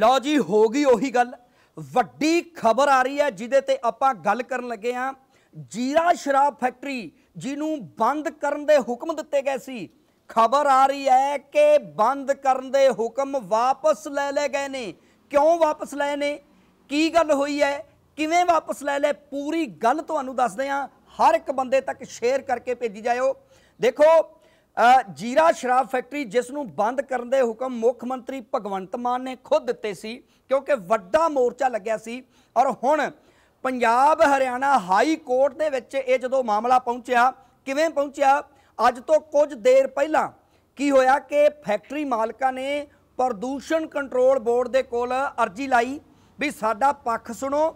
ਲਓ ਜੀ ਹੋ ਗਈ ਉਹੀ ਗੱਲ ਵੱਡੀ ਖਬਰ ਆ ਰਹੀ ਹੈ ਜਿਹਦੇ ਤੇ ਆਪਾਂ ਗੱਲ ਕਰਨ ਲੱਗੇ ਆ ਜੀਰਾ ਸ਼ਰਾਬ ਫੈਕਟਰੀ ਜਿਹਨੂੰ ਬੰਦ ਕਰਨ ਦੇ ਹੁਕਮ ਦਿੱਤੇ ਗਏ ਸੀ ਖਬਰ ਆ ਰਹੀ ਹੈ ਕਿ ਬੰਦ ਕਰਨ ਦੇ ਹੁਕਮ ਵਾਪਸ ਲੈ ਲਏ ਗਏ ਨੇ ਕਿਉਂ ਵਾਪਸ ਲਏ ਨੇ ਕੀ ਗੱਲ ਹੋਈ ਹੈ ਕਿਵੇਂ ਵਾਪਸ ਲੈ ਲਏ ਪੂਰੀ ਗੱਲ ਤੁਹਾਨੂੰ ਦੱਸਦੇ ਆ ਹਰ ਇੱਕ ਬੰਦੇ ਤੱਕ ਸ਼ੇਅਰ ਕਰਕੇ ਭੇਜੀ ਜਾਇਓ ਦੇਖੋ ਜੀਰਾ ਸ਼ਰਾਬ ਫੈਕਟਰੀ ਜਿਸ ਨੂੰ ਬੰਦ ਕਰਨ ਦੇ ਹੁਕਮ ਮੁੱਖ ਮੰਤਰੀ ਭਗਵੰਤ ਮਾਨ ਨੇ ਖੁਦ ਦਿੱਤੇ ਸੀ ਕਿਉਂਕਿ ਵੱਡਾ ਮੋਰਚਾ ਲੱਗਿਆ ਸੀ ਔਰ ਹੁਣ ਪੰਜਾਬ ਹਰਿਆਣਾ ਹਾਈ ਕੋਰਟ ਦੇ ਵਿੱਚ ਇਹ ਜਦੋਂ ਮਾਮਲਾ ਪਹੁੰਚਿਆ ਕਿਵੇਂ ਪਹੁੰਚਿਆ ਅੱਜ ਤੋਂ ਕੁਝ ਦੇਰ ਪਹਿਲਾਂ ਕੀ ਹੋਇਆ ਕਿ ਫੈਕਟਰੀ ਮਾਲਕਾਂ ਨੇ ਪ੍ਰਦੂਸ਼ਣ ਕੰਟਰੋਲ ਬੋਰਡ ਦੇ ਕੋਲ ਅਰਜ਼ੀ ਲਾਈ ਵੀ ਸਾਡਾ ਪੱਖ ਸੁਣੋ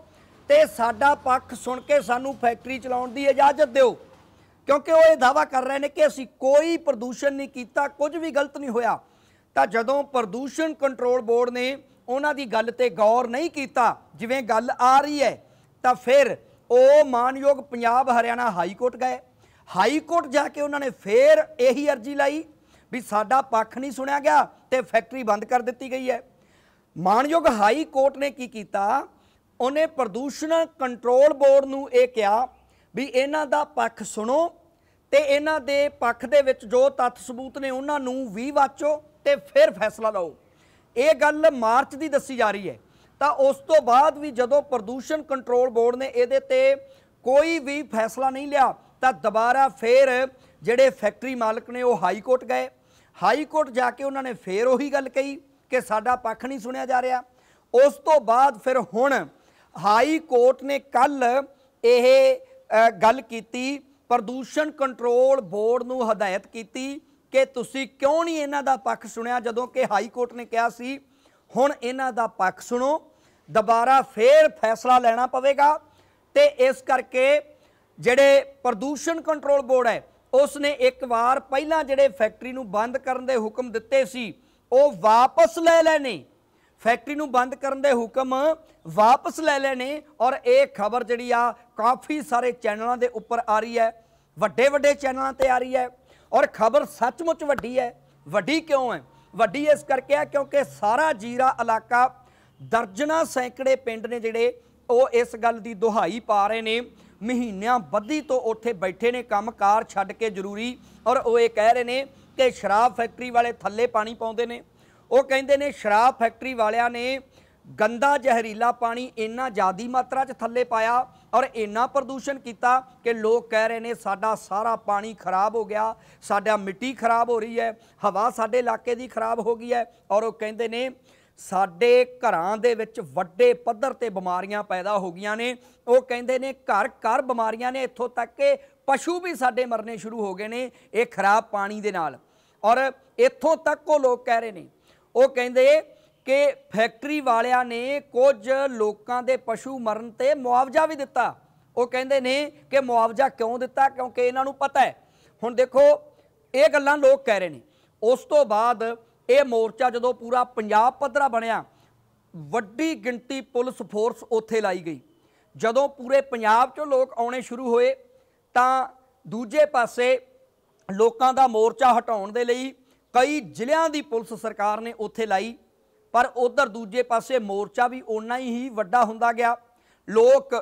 ਤੇ ਸਾਡਾ ਪੱਖ ਸੁਣ ਕੇ ਸਾਨੂੰ ਫੈਕਟਰੀ ਚਲਾਉਣ ਦੀ ਇਜਾਜ਼ਤ ਦਿਓ ਕਿਉਂਕਿ ਉਹ ਇਹ ਦਾਵਾ ਕਰ ਰਹੇ ਨੇ ਕਿ ਅਸੀਂ ਕੋਈ ਪ੍ਰਦੂਸ਼ਣ ਨਹੀਂ ਕੀਤਾ ਕੁਝ ਵੀ ਗਲਤ ਨਹੀਂ ਹੋਇਆ ਤਾਂ ਜਦੋਂ ਪ੍ਰਦੂਸ਼ਣ ਕੰਟਰੋਲ ਬੋਰਡ ਨੇ ਉਹਨਾਂ ਦੀ ਗੱਲ ਤੇ ਗੌਰ ਨਹੀਂ ਕੀਤਾ ਜਿਵੇਂ ਗੱਲ ਆ ਰਹੀ ਹੈ ਤਾਂ ਫਿਰ ਉਹ ਮਾਨਯੋਗ ਪੰਜਾਬ ਹਰਿਆਣਾ ਹਾਈ ਕੋਰਟ ਗਏ ਹਾਈ ਕੋਰਟ ਜਾ ਕੇ ਉਹਨਾਂ ਨੇ ਫੇਰ ਇਹੀ ਅਰਜ਼ੀ ਲਾਈ ਵੀ ਸਾਡਾ ਪੱਖ ਨਹੀਂ ਸੁਣਿਆ ਗਿਆ ਤੇ ਫੈਕਟਰੀ ਬੰਦ ਕਰ ਦਿੱਤੀ ਗਈ ਹੈ ਮਾਨਯੋਗ ਹਾਈ ਕੋਰਟ ਨੇ ਕੀ ਕੀਤਾ ਉਹਨੇ ਪ੍ਰਦੂਸ਼ਣ ਕੰਟਰੋਲ ਬੋਰਡ ਨੂੰ ਇਹ ਕਿਹਾ ਵੀ ਇਹਨਾਂ ਦਾ ਪੱਖ ਸੁਣੋ ਤੇ ਇਹਨਾਂ ਦੇ ਪੱਖ ਦੇ ਵਿੱਚ ਜੋ ਤੱਥ ਸਬੂਤ ਨੇ ਉਹਨਾਂ ਨੂੰ ਵੀ ਵਾਚੋ ਤੇ ਫਿਰ ਫੈਸਲਾ ਲਓ ਇਹ ਗੱਲ ਮਾਰਚ ਦੀ ਦੱਸੀ ਜਾ ਰਹੀ ਹੈ ਤਾਂ ਉਸ ਤੋਂ ਬਾਅਦ ਵੀ ਜਦੋਂ ਪ੍ਰਦੂਸ਼ਣ ਕੰਟਰੋਲ ਬੋਰਡ ਨੇ ਇਹਦੇ ਤੇ ਕੋਈ ਵੀ ਫੈਸਲਾ ਨਹੀਂ ਲਿਆ ਤਾਂ ਦੁਬਾਰਾ ਫੇਰ ਜਿਹੜੇ ਫੈਕਟਰੀ ਮਾਲਕ ਨੇ ਉਹ ਹਾਈ ਕੋਰਟ ਗਏ ਹਾਈ ਕੋਰਟ ਜਾ ਕੇ ਉਹਨਾਂ ਨੇ ਫੇਰ ਉਹੀ ਗੱਲ ਕਹੀ ਕਿ ਸਾਡਾ ਪੱਖ ਨਹੀਂ ਸੁਣਿਆ ਜਾ ਰਿਹਾ ਉਸ ਤੋਂ ਬਾਅਦ ਫਿਰ ਹੁਣ ਹਾਈ ਕੋਰਟ ਨੇ ਕੱਲ ਇਹ ਗੱਲ ਕੀਤੀ ਪ੍ਰਦੂਸ਼ਣ ਕੰਟਰੋਲ ਬੋਰਡ ਨੂੰ ਹਦਾਇਤ ਕੀਤੀ ਕਿ ਤੁਸੀਂ ਕਿਉਂ ਨਹੀਂ ਇਹਨਾਂ ਦਾ ਪੱਖ ਸੁਣਿਆ ਜਦੋਂ ਕਿ ਹਾਈ ਕੋਰਟ ਨੇ ਕਿਹਾ ਸੀ ਹੁਣ ਇਹਨਾਂ ਦਾ ਪੱਖ ਸੁਣੋ ਦੁਬਾਰਾ ਫੇਰ ਫੈਸਲਾ ਲੈਣਾ ਪਵੇਗਾ ਤੇ ਇਸ ਕਰਕੇ ਜਿਹੜੇ ਪ੍ਰਦੂਸ਼ਣ ਕੰਟਰੋਲ ਬੋਰਡ ਹੈ ਉਸ ਨੇ ਇੱਕ ਵਾਰ ਪਹਿਲਾਂ ਜਿਹੜੇ ਫੈਕਟਰੀ ਨੂੰ ਬੰਦ ਕਰਨ ਦੇ ਹੁਕਮ ਦਿੱਤੇ ਸੀ ਉਹ ਵਾਪਸ ਲੈ ਲੈਣੇ ਫੈਕਟਰੀ ਨੂੰ ਬੰਦ ਕਰਨ ਦੇ ਹੁਕਮ ਵਾਪਸ ਲੈ ਲੈਣੇ ਔਰ ਇਹ ਖਬਰ ਜਿਹੜੀ ਆ ਕਾਫੀ ਸਾਰੇ ਚੈਨਲਾਂ ਦੇ ਉੱਪਰ ਆ ਰਹੀ ਹੈ ਵੱਡੇ ਵੱਡੇ ਚੈਨਲਾਂ ਤੇ ਆ ਰਹੀ ਹੈ ਔਰ ਖਬਰ ਸੱਚਮੁੱਚ ਵੱਡੀ ਹੈ ਵੱਡੀ ਕਿਉਂ ਹੈ ਵੱਡੀ ਇਸ ਕਰਕੇ ਹੈ ਕਿਉਂਕਿ ਸਾਰਾ ਜੀਰਾ ਇਲਾਕਾ ਦਰਜਨਾ ਸੈਂਕੜੇ ਪਿੰਡ ਨੇ ਜਿਹੜੇ ਉਹ ਇਸ ਗੱਲ ਦੀ ਦੁਹਾਈ ਪਾ ਰਹੇ ਨੇ ਮਹੀਨਿਆਂ ਬੱਧੀ ਤੋਂ ਉੱਥੇ ਬੈਠੇ ਨੇ ਕੰਮਕਾਰ ਛੱਡ ਕੇ ਜ਼ਰੂਰੀ ਔਰ ਉਹ ਇਹ ਕਹਿ ਰਹੇ ਨੇ ਕਿ ਸ਼ਰਾਬ ਫੈਕਟਰੀ ਵਾਲੇ ਥੱਲੇ ਪਾਣੀ ਪਾਉਂਦੇ ਨੇ ਉਹ ਕਹਿੰਦੇ ਨੇ ਸ਼ਰਾਬ ਫੈਕਟਰੀ ਵਾਲਿਆਂ ਨੇ ਗੰਦਾ ਜ਼ਹਿਰੀਲਾ ਪਾਣੀ ਇੰਨਾ ਜ਼ਿਆਦੀ ਮਾਤਰਾ 'ਚ ਥੱਲੇ ਪਾਇਆ ਔਰ ਇੰਨਾ ਪ੍ਰਦੂਸ਼ਣ ਕੀਤਾ ਕਿ ਲੋਕ ਕਹਿ ਰਹੇ ਨੇ ਸਾਡਾ ਸਾਰਾ ਪਾਣੀ ਖਰਾਬ ਹੋ ਗਿਆ ਸਾਡਾ ਮਿੱਟੀ ਖਰਾਬ ਹੋ ਰਹੀ ਹੈ ਹਵਾ ਸਾਡੇ ਇਲਾਕੇ ਦੀ ਖਰਾਬ ਹੋ ਗਈ ਹੈ ਔਰ ਉਹ ਕਹਿੰਦੇ ਨੇ ਸਾਡੇ ਘਰਾਂ ਦੇ ਵਿੱਚ ਵੱਡੇ ਪੱਧਰ ਤੇ ਬਿਮਾਰੀਆਂ ਪੈਦਾ ਹੋ ਗਈਆਂ ਨੇ ਉਹ ਕਹਿੰਦੇ ਨੇ ਘਰ ਘਰ ਬਿਮਾਰੀਆਂ ਨੇ ਇੱਥੋਂ ਤੱਕ ਕਿ ਪਸ਼ੂ ਵੀ ਸਾਡੇ ਮਰਨੇ ਸ਼ੁਰੂ ਹੋ ਗਏ ਨੇ ਇਹ ਖਰਾਬ ਪਾਣੀ ਦੇ ਨਾਲ ਔਰ ਇੱਥੋਂ ਤੱਕ ਉਹ ਲੋਕ ਕਹਿ ਰਹੇ ਨੇ ਉਹ ਕਹਿੰਦੇ ਕਿ ਫੈਕਟਰੀ ਵਾਲਿਆਂ ਨੇ ਕੁਝ ਲੋਕਾਂ ਦੇ ਪਸ਼ੂ ਮਰਨ ਤੇ ਮੁਆਵਜ਼ਾ ਵੀ ਦਿੱਤਾ ਉਹ ਕਹਿੰਦੇ ਨੇ ਕਿ ਮੁਆਵਜ਼ਾ ਕਿਉਂ ਦਿੱਤਾ ਕਿਉਂਕਿ ਇਹਨਾਂ ਨੂੰ ਪਤਾ ਹੈ ਹੁਣ ਦੇਖੋ ਇਹ ਗੱਲਾਂ ਲੋਕ ਕਹਿ ਰਹੇ ਨੇ ਉਸ ਤੋਂ ਬਾਅਦ ਇਹ ਮੋਰਚਾ ਜਦੋਂ ਪੂਰਾ ਪੰਜਾਬ ਪੱਧਰਾ ਬਣਿਆ ਵੱਡੀ ਗਿਣਤੀ ਪੁਲਿਸ ਫੋਰਸ ਉੱਥੇ ਲਾਈ ਗਈ ਜਦੋਂ ਪੂਰੇ ਪੰਜਾਬ 'ਚੋਂ ਲੋਕ ਆਉਣੇ ਸ਼ੁਰੂ ਹੋਏ ਤਾਂ ਦੂਜੇ ਪਾਸੇ ਲੋਕਾਂ ਦਾ ਮੋਰਚਾ ਹਟਾਉਣ ਦੇ ਲਈ ਕਈ ਜ਼ਿਲ੍ਹਿਆਂ ਦੀ ਪੁਲਿਸ ਸਰਕਾਰ ਨੇ ਉੱਥੇ ਲਾਈ ਪਰ ਉਧਰ ਦੂਜੇ ਪਾਸੇ ਮੋਰਚਾ ਵੀ ਓਨਾ ਹੀ ਵੱਡਾ ਹੁੰਦਾ ਗਿਆ ਲੋਕ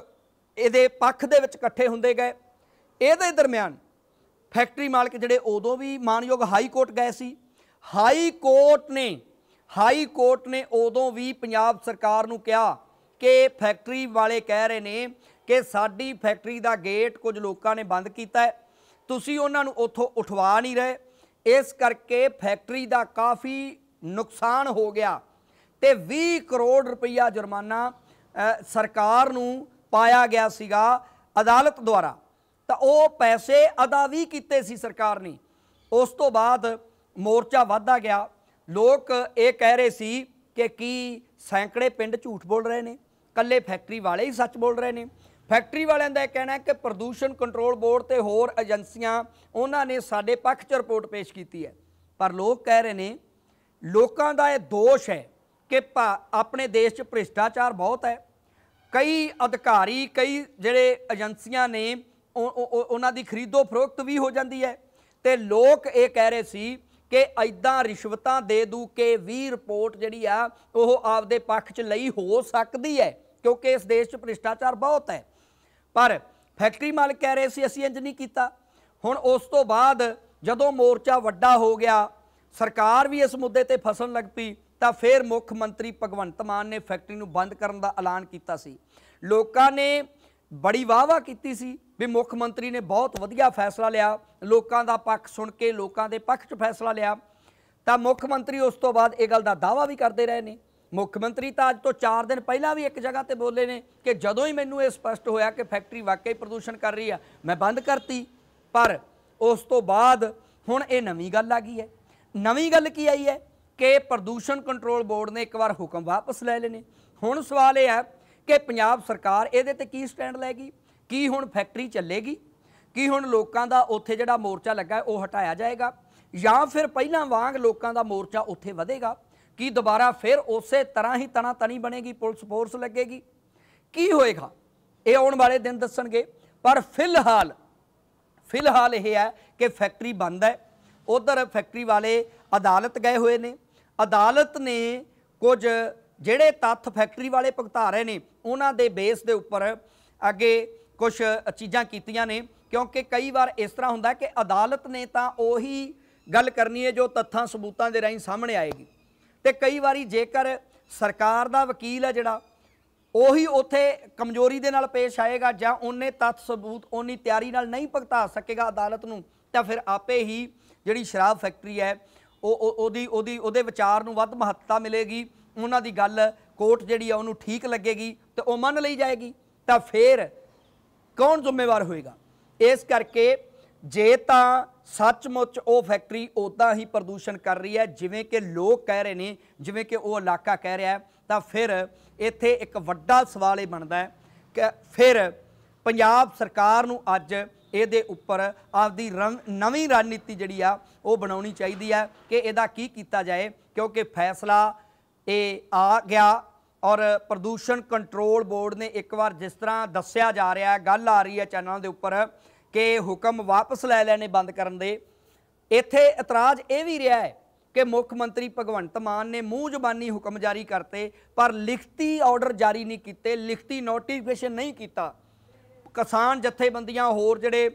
ਇਹਦੇ ਪੱਖ ਦੇ ਵਿੱਚ ਇਕੱਠੇ ਹੁੰਦੇ ਗਏ ਇਹਦੇ ਦਰਮਿਆਨ ਫੈਕਟਰੀ ਮਾਲਕ ਜਿਹੜੇ ਉਦੋਂ ਵੀ ਮਾਨਯੋਗ ਹਾਈ ਕੋਰਟ ਗਏ ਸੀ ਹਾਈ ਕੋਰਟ ਨੇ ਹਾਈ ਕੋਰਟ ਨੇ ਉਦੋਂ ਵੀ ਪੰਜਾਬ ਸਰਕਾਰ ਨੂੰ ਕਿਹਾ ਕਿ ਫੈਕਟਰੀ ਵਾਲੇ ਕਹਿ ਰਹੇ ਨੇ ਕਿ ਸਾਡੀ ਫੈਕਟਰੀ ਦਾ ਗੇਟ ਕੁਝ ਲੋਕਾਂ ਨੇ ਬੰਦ ਕੀਤਾ ਤੁਸੀਂ ਉਹਨਾਂ ਨੂੰ ਉੱਥੋਂ ਉਠਵਾ ਨਹੀਂ ਰਹੇ ਇਸ ਕਰਕੇ ਫੈਕਟਰੀ ਦਾ ਕਾਫੀ ਨੁਕਸਾਨ ਹੋ ਗਿਆ ਤੇ 20 ਕਰੋੜ ਰੁਪਈਆ ਜੁਰਮਾਨਾ ਸਰਕਾਰ ਨੂੰ ਪਾਇਆ ਗਿਆ ਸੀਗਾ ਅਦਾਲਤ ਦੁਆਰਾ ਤਾਂ ਉਹ ਪੈਸੇ ਅਦਾ ਵੀ ਕੀਤੇ ਸੀ ਸਰਕਾਰ ਨੇ ਉਸ ਤੋਂ ਬਾਅਦ ਮੋਰਚਾ ਵਧਦਾ ਗਿਆ ਲੋਕ ਇਹ ਕਹਿ ਰਹੇ ਸੀ ਕਿ ਕੀ ਸੈਂਕੜੇ ਪਿੰਡ ਝੂਠ ਬੋਲ ਰਹੇ ਨੇ ਕੱਲੇ ਫੈਕਟਰੀ ਵਾਲੇ ਹੀ ਸੱਚ ਬੋਲ ਰਹੇ ਨੇ ਫੈਕਟਰੀ ਵਾਲਿਆਂ ਦਾ ਇਹ ਕਹਿਣਾ ਹੈ ਕਿ ਪ੍ਰਦੂਸ਼ਣ ਕੰਟਰੋਲ ਬੋਰਡ ਤੇ ਹੋਰ ਏਜੰਸੀਆਂ ਉਹਨਾਂ ਨੇ ਸਾਡੇ ਪੱਖ 'ਚ ਰਿਪੋਰਟ ਪੇਸ਼ ਕੀਤੀ ਹੈ ਪਰ ਲੋਕ ਕਹਿ ਰਹੇ ਨੇ ਲੋਕਾਂ ਦਾ ਇਹ ਦੋਸ਼ ਹੈ ਕਿ ਆਪਣੇ ਦੇਸ਼ 'ਚ ਭ੍ਰਿਸ਼ਟਾਚਾਰ ਬਹੁਤ ਹੈ ਕਈ ਅਧਿਕਾਰੀ ਕਈ ਜਿਹੜੇ ਏਜੰਸੀਆਂ ਨੇ ਉਹਨਾਂ ਦੀ ਖਰੀਦੋ ਫਰੋਖਤ ਵੀ ਹੋ ਜਾਂਦੀ ਹੈ ਤੇ ਲੋਕ ਇਹ ਕਹਿ ਰਹੇ ਸੀ ਕਿ ਐਦਾਂ ਰਿਸ਼ਵਤਾਂ ਦੇ ਦੂ ਕੇ ਵੀ ਰਿਪੋਰਟ ਜਿਹੜੀ ਆ ਉਹ ਆਪਦੇ ਪੱਖ 'ਚ ਲਈ ਹੋ ਸਕਦੀ ਹੈ ਕਿਉਂਕਿ ਇਸ ਦੇਸ਼ 'ਚ ਭ੍ਰਿਸ਼ਟਾਚਾਰ ਬਹੁਤ ਹੈ ਪਰ ਫੈਕਟਰੀ ਮਾਲਕ ਕਹਿ ਰਹੇ ਸੀ ਅਸੀਂ ਇੰਜ ਨਹੀਂ ਕੀਤਾ ਹੁਣ ਉਸ ਤੋਂ ਬਾਅਦ ਜਦੋਂ ਮੋਰਚਾ ਵੱਡਾ ਹੋ ਗਿਆ ਸਰਕਾਰ ਵੀ ਇਸ ਮੁੱਦੇ ਤੇ ਫਸਣ ਲੱਗ ਪਈ ਤਾਂ ਫਿਰ ਮੁੱਖ ਮੰਤਰੀ ਭਗਵੰਤ ਮਾਨ ਨੇ ਫੈਕਟਰੀ ਨੂੰ ਬੰਦ ਕਰਨ ਦਾ ਐਲਾਨ ਕੀਤਾ ਸੀ ਲੋਕਾਂ ਨੇ ਬੜੀ ਵਾਹਵਾ ਕੀਤੀ ਸੀ ਵੀ ਮੁੱਖ ਮੰਤਰੀ ਨੇ ਬਹੁਤ ਵਧੀਆ ਫੈਸਲਾ ਲਿਆ ਲੋਕਾਂ ਦਾ ਪੱਖ ਸੁਣ ਕੇ ਲੋਕਾਂ ਦੇ ਪੱਖ 'ਚ ਫੈਸਲਾ ਲਿਆ ਤਾਂ ਮੁੱਖ ਮੰਤਰੀ ਉਸ ਤੋਂ ਬਾਅਦ ਇਹ ਗੱਲ ਦਾ ਦਾਵਾ ਵੀ ਕਰਦੇ ਰਹੇ ਨੇ ਮੁੱਖ ਮੰਤਰੀ ਤਾਂ ਅੱਜ ਤੋਂ 4 ਦਿਨ ਪਹਿਲਾਂ ਵੀ ਇੱਕ ਜਗ੍ਹਾ ਤੇ ਬੋਲੇ ਨੇ ਕਿ ਜਦੋਂ ਹੀ ਮੈਨੂੰ ਇਹ ਸਪਸ਼ਟ ਹੋਇਆ ਕਿ ਫੈਕਟਰੀ ਵਾਕਈ ਪ੍ਰਦੂਸ਼ਣ ਕਰ ਰਹੀ ਆ ਮੈਂ ਬੰਦ ਕਰਤੀ ਪਰ ਉਸ ਤੋਂ ਬਾਅਦ ਹੁਣ ਇਹ ਨਵੀਂ ਗੱਲ ਆ ਗਈ ਹੈ ਨਵੀਂ ਗੱਲ ਕੀ ਆਈ ਹੈ ਕਿ ਪ੍ਰਦੂਸ਼ਣ ਕੰਟਰੋਲ ਬੋਰਡ ਨੇ ਇੱਕ ਵਾਰ ਹੁਕਮ ਵਾਪਸ ਲੈ ਨੇ ਹੁਣ ਸਵਾਲ ਇਹ ਹੈ ਕਿ ਪੰਜਾਬ ਸਰਕਾਰ ਇਹਦੇ ਤੇ ਕੀ ਸਟੈਂਡ ਲੈਗੀ ਕੀ ਹੁਣ ਫੈਕਟਰੀ ਚੱਲੇਗੀ ਕੀ ਹੁਣ ਲੋਕਾਂ ਦਾ ਉੱਥੇ ਜਿਹੜਾ ਮੋਰਚਾ ਲੱਗਾ ਉਹ ਹਟਾਇਆ ਜਾਏਗਾ ਜਾਂ ਫਿਰ ਪਹਿਲਾਂ ਵਾਂਗ ਲੋਕਾਂ ਦਾ ਮੋਰਚਾ ਉੱਥੇ ਵਧੇਗਾ ਕੀ ਦੁਬਾਰਾ ਫਿਰ ਉਸੇ ਤਰ੍ਹਾਂ ਹੀ ਤਣਾ ਤਣੀ ਬਣੇਗੀ ਪੁਲਿਸ ਫੋਰਸ ਲੱਗੇਗੀ ਕੀ ਹੋਏਗਾ ਇਹ ਆਉਣ ਵਾਲੇ ਦਿਨ ਦੱਸਣਗੇ ਪਰ ਫਿਲਹਾਲ ਫਿਲਹਾਲ ਇਹ ਹੈ ਕਿ ਫੈਕਟਰੀ ਬੰਦ ਹੈ ਉਧਰ ਫੈਕਟਰੀ ਵਾਲੇ ਅਦਾਲਤ ਗਏ ਹੋਏ ਨੇ ਅਦਾਲਤ ਨੇ ਕੁਝ ਜਿਹੜੇ ਤੱਥ ਫੈਕਟਰੀ ਵਾਲੇ ਭੁਗਤਾ ਰਹੇ ਨੇ ਉਹਨਾਂ ਦੇ ਬੇਸ ਦੇ ਉੱਪਰ ਅੱਗੇ ਕੁਝ ਚੀਜ਼ਾਂ ਕੀਤੀਆਂ ਨੇ ਕਿਉਂਕਿ ਕਈ ਵਾਰ ਇਸ ਤਰ੍ਹਾਂ ਹੁੰਦਾ ਕਿ ਅਦਾਲਤ ਨੇ ਤਾਂ ਉਹੀ ਗੱਲ ਕਰਨੀ ਹੈ ਜੋ ਤੱਥਾਂ ਸਬੂਤਾਂ ਦੇ ਰਾਹੀਂ ਸਾਹਮਣੇ ਆਏਗੀ ਤੇ ਕਈ ਵਾਰੀ ਜੇਕਰ ਸਰਕਾਰ ਦਾ ਵਕੀਲ ਹੈ ਜਿਹੜਾ ਉਹੀ ਉਥੇ ਕਮਜ਼ੋਰੀ ਦੇ ਨਾਲ ਪੇਸ਼ ਆਏਗਾ ਜਾਂ ਉਹਨੇ ਤੱਥ ਸਬੂਤ ਉਹਨੀ ਤਿਆਰੀ ਨਾਲ ਨਹੀਂ ਭਗਤਾ ਸਕੇਗਾ ਅਦਾਲਤ ਨੂੰ ਤਾਂ ਫਿਰ ਆਪੇ ਹੀ ਜਿਹੜੀ ਸ਼ਰਾਬ ਫੈਕਟਰੀ ਹੈ ਉਹ ਉਹਦੀ ਉਹਦੀ ਉਹਦੇ ਵਿਚਾਰ ਨੂੰ ਵੱਧ ਮਹੱਤਤਾ ਮਿਲੇਗੀ ਉਹਨਾਂ ਦੀ ਗੱਲ ਕੋਰਟ ਜਿਹੜੀ ਆ ਉਹਨੂੰ ਠੀਕ ਲੱਗੇਗੀ ਤੇ ਉਹ ਮੰਨ ਲਈ ਜਾਏਗੀ ਤਾਂ ਫੇਰ ਕੌਣ ਜ਼ਿੰਮੇਵਾਰ ਹੋਏਗਾ ਇਸ ਕਰਕੇ ਜੇ ਤਾਂ ਸੱਚਮੁੱਚ ਉਹ ਫੈਕਟਰੀ ਉਦਾਂ ਹੀ ਪ੍ਰਦੂਸ਼ਣ ਕਰ ਰਹੀ ਹੈ ਜਿਵੇਂ ਕਿ ਲੋਕ ਕਹਿ ਰਹੇ ਨੇ ਜਿਵੇਂ ਕਿ ਉਹ ਇਲਾਕਾ ਕਹਿ ਰਿਹਾ ਤਾਂ ਫਿਰ ਇੱਥੇ ਇੱਕ ਵੱਡਾ ਸਵਾਲ ਇਹ ਬਣਦਾ ਹੈ ਕਿ ਫਿਰ ਪੰਜਾਬ ਸਰਕਾਰ ਨੂੰ ਅੱਜ ਇਹਦੇ ਉੱਪਰ ਆਪਦੀ ਨਵੀਂ ਰਣਨੀਤੀ ਜਿਹੜੀ ਆ ਉਹ ਬਣਾਉਣੀ ਚਾਹੀਦੀ ਆ ਕਿ ਇਹਦਾ ਕੀ ਕੀਤਾ ਜਾਏ ਕਿਉਂਕਿ ਫੈਸਲਾ ਇਹ ਆ ਗਿਆ ਔਰ ਪ੍ਰਦੂਸ਼ਣ ਕੰਟਰੋਲ ਬੋਰਡ ਨੇ ਇੱਕ ਵਾਰ ਜਿਸ ਤਰ੍ਹਾਂ ਦੱਸਿਆ ਜਾ ਰਿਹਾ ਗੱਲ ਆ ਰਹੀ ਹੈ ਚੈਨਲਾਂ ਦੇ ਉੱਪਰ ਕਿ ਹੁਕਮ ਵਾਪਸ ਲੈ ਲੈਣੇ ਬੰਦ ਕਰਨ ਦੇ ਇੱਥੇ ਇਤਰਾਜ਼ ਇਹ ਵੀ ਰਿਹਾ ਹੈ ਕਿ ਮੁੱਖ ਮੰਤਰੀ ਭਗਵੰਤ ਮਾਨ ਨੇ ਮੂੰਹ ਜ਼ਬਾਨੀ ਹੁਕਮ ਜਾਰੀ ਕਰਤੇ ਪਰ ਲਿਖਤੀ ਆਰਡਰ ਜਾਰੀ ਨਹੀਂ ਕੀਤੇ ਲਿਖਤੀ ਨੋਟੀਫਿਕੇਸ਼ਨ ਨਹੀਂ ਕੀਤਾ ਕਿਸਾਨ ਜਥੇਬੰਦੀਆਂ ਹੋਰ ਜਿਹੜੇ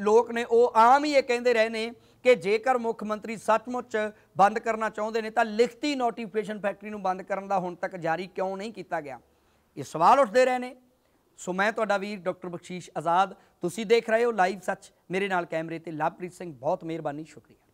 ਲੋਕ ਨੇ ਉਹ ਆਮ ਹੀ ਇਹ ਕਹਿੰਦੇ ਰਹੇ ਨੇ ਕਿ ਜੇਕਰ ਮੁੱਖ ਮੰਤਰੀ ਸੱਚਮੁੱਚ ਬੰਦ ਕਰਨਾ ਚਾਹੁੰਦੇ ਨੇ ਤਾਂ ਲਿਖਤੀ ਨੋਟੀਫਿਕੇਸ਼ਨ ਫੈਕਟਰੀ ਨੂੰ ਬੰਦ ਕਰਨ ਦਾ ਹੁਣ ਤੱਕ ਜਾਰੀ ਕਿਉਂ ਨਹੀਂ ਕੀਤਾ ਗਿਆ ਇਹ ਸਵਾਲ ਉੱਠਦੇ ਰਹੇ ਨੇ ਸੋ ਮੈਂ ਤੁਹਾਡਾ ਵੀਰ ਡਾਕਟਰ ਬਖਸ਼ੀਸ਼ ਆਜ਼ਾਦ ਤੁਸੀਂ ਦੇਖ ਰਹੇ ਹੋ ਲਾਈਵ ਸੱਚ ਮੇਰੇ ਨਾਲ ਕੈਮਰੇ ਤੇ ਲਵਪ੍ਰੀਤ ਸਿੰਘ ਬਹੁਤ ਮਿਹਰਬਾਨੀ ਸ਼ੁਕਰੀਆ